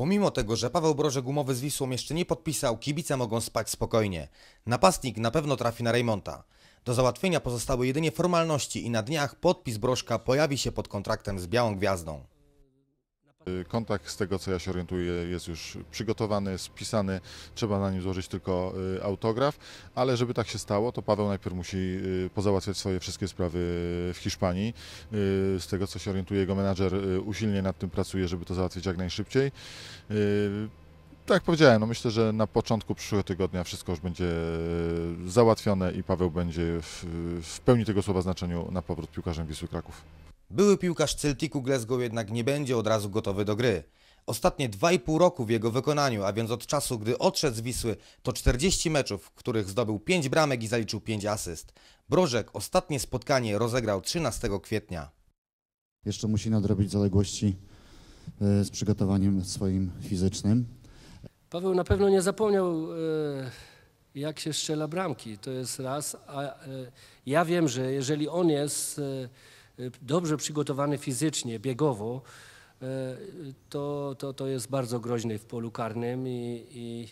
Pomimo tego, że Paweł Broże gumowy z Wisłą jeszcze nie podpisał, kibice mogą spać spokojnie. Napastnik na pewno trafi na Reymonta. Do załatwienia pozostały jedynie formalności i na dniach podpis Brożka pojawi się pod kontraktem z Białą Gwiazdą. Y, kontakt z tego, co ja się orientuję, jest już przygotowany, spisany, trzeba na nim złożyć tylko y, autograf, ale żeby tak się stało, to Paweł najpierw musi y, pozałatwiać swoje wszystkie sprawy w Hiszpanii. Z tego, co się orientuję, jego menadżer usilnie nad tym pracuje, żeby to załatwić jak najszybciej tak jak powiedziałem, no myślę, że na początku przyszłego tygodnia wszystko już będzie e, załatwione i Paweł będzie w, w pełni tego słowa znaczeniu na powrót piłkarzem Wisły Kraków. Były piłkarz Celtiku Glasgow jednak nie będzie od razu gotowy do gry. Ostatnie 2,5 roku w jego wykonaniu, a więc od czasu, gdy odszedł z Wisły, to 40 meczów, w których zdobył 5 bramek i zaliczył 5 asyst. Brożek ostatnie spotkanie rozegrał 13 kwietnia. Jeszcze musi nadrobić zaległości e, z przygotowaniem swoim fizycznym. Paweł na pewno nie zapomniał, e, jak się strzela bramki. To jest raz. A e, ja wiem, że jeżeli on jest e, dobrze przygotowany fizycznie, biegowo, to, to, to jest bardzo groźny w polu karnym i, i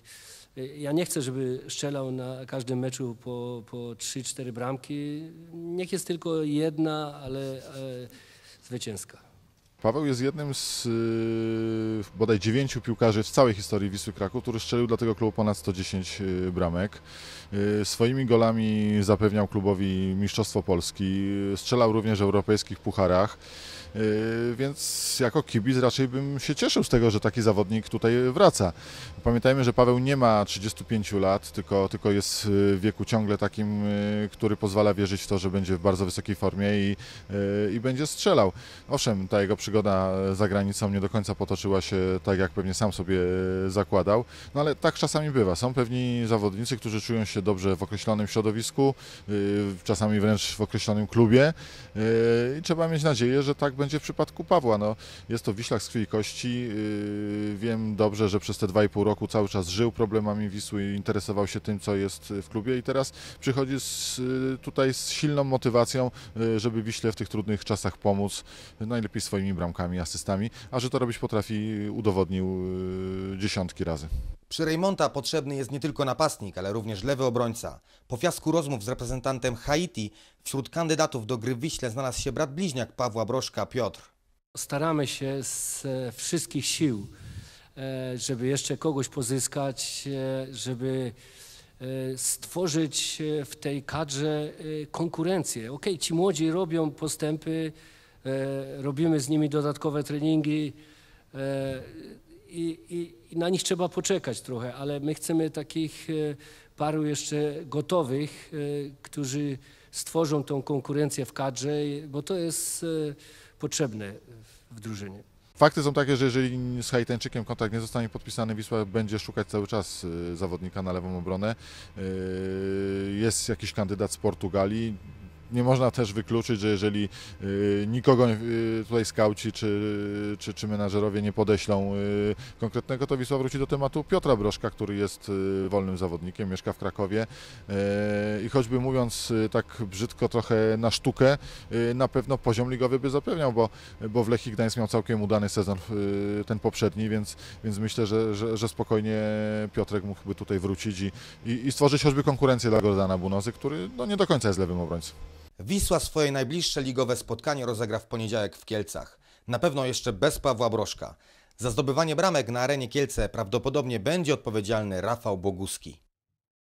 ja nie chcę, żeby strzelał na każdym meczu po, po 3-4 bramki. Niech jest tylko jedna, ale, ale zwycięska. Paweł jest jednym z y, bodaj dziewięciu piłkarzy w całej historii Wisły Kraków, który strzelił dla tego klubu ponad 110 y, bramek. Y, swoimi golami zapewniał klubowi Mistrzostwo Polski, strzelał również w europejskich pucharach. więc jako kibic raczej bym się cieszył z tego, że taki zawodnik tutaj wraca. Pamiętajmy, że Paweł nie ma 35 lat, tylko, tylko jest w wieku ciągle takim, który pozwala wierzyć w to, że będzie w bardzo wysokiej formie i, i będzie strzelał. Owszem, ta jego przy przygoda e, za granicą nie do końca potoczyła się tak, jak pewnie sam sobie e, zakładał. No ale tak czasami bywa. Są pewni zawodnicy, którzy czują się dobrze w określonym środowisku, e, czasami wręcz w określonym klubie i trzeba mieć nadzieję, że tak będzie w przypadku Pawła. No, jest to Wiślak z krwi i kości. Wiem dobrze, że przez te 2,5 roku cały czas żył problemami Wisły i interesował się tym, co jest w klubie i teraz przychodzi z, tutaj z silną motywacją, żeby Wiśle w tych trudnych czasach pomóc najlepiej swoimi bramkami, asystami, a że to robić potrafi, y, udowodnił y, dziesiątki razy. Przy Reymonta potrzebny jest nie tylko napastnik, ale również lewy obrońca. Po fiasku rozmów z reprezentantem Haiti wśród kandydatów do gry w Wiśle znalazł się brat bliźniak Pawła Broszka, Piotr. Staramy się z e, wszystkich sił, e, żeby jeszcze kogoś pozyskać, e, żeby stworzyć w tej kadrze konkurencję. Okej, okay, ci młodzi robią postępy, E, robimy z nimi dodatkowe treningi e, i, i, i na nich trzeba poczekać trochę, ale my chcemy takich e, paru jeszcze gotowych, którzy stworzą tą konkurencję w kadrze, bo to jest potrzebne w drużynie. Fakty są takie, że jeżeli z Haitańczykiem kontakt nie zostanie podpisany, Wisła będzie szukać cały czas zawodnika na lewą obronę. Jest jakiś kandydat z Portugalii, nie można też wykluczyć, że jeżeli y, nikogo y, tutaj skauci czy, czy, czy menadżerowie nie podeślą y, konkretnego, to Wisła wróci do tematu Piotra Broszka, który jest wolnym zawodnikiem, mieszka w Krakowie i choćby mówiąc tak brzydko trochę na sztukę, na pewno poziom ligowy by zapewniał, bo, bo w Lechii Gdańsk miał całkiem udany sezon ten poprzedni, więc, więc myślę, że, że, że spokojnie Piotrek mógłby tutaj wrócić i, i, i stworzyć choćby konkurencję dla Gordana Bunozy, który no, nie do końca jest lewym obrońcą. Wisła swoje najbliższe ligowe spotkanie rozegra w poniedziałek w Kielcach. Na pewno jeszcze bez Pawła Broszka. Za zdobywanie bramek na arenie Kielce prawdopodobnie będzie odpowiedzialny Rafał Boguski.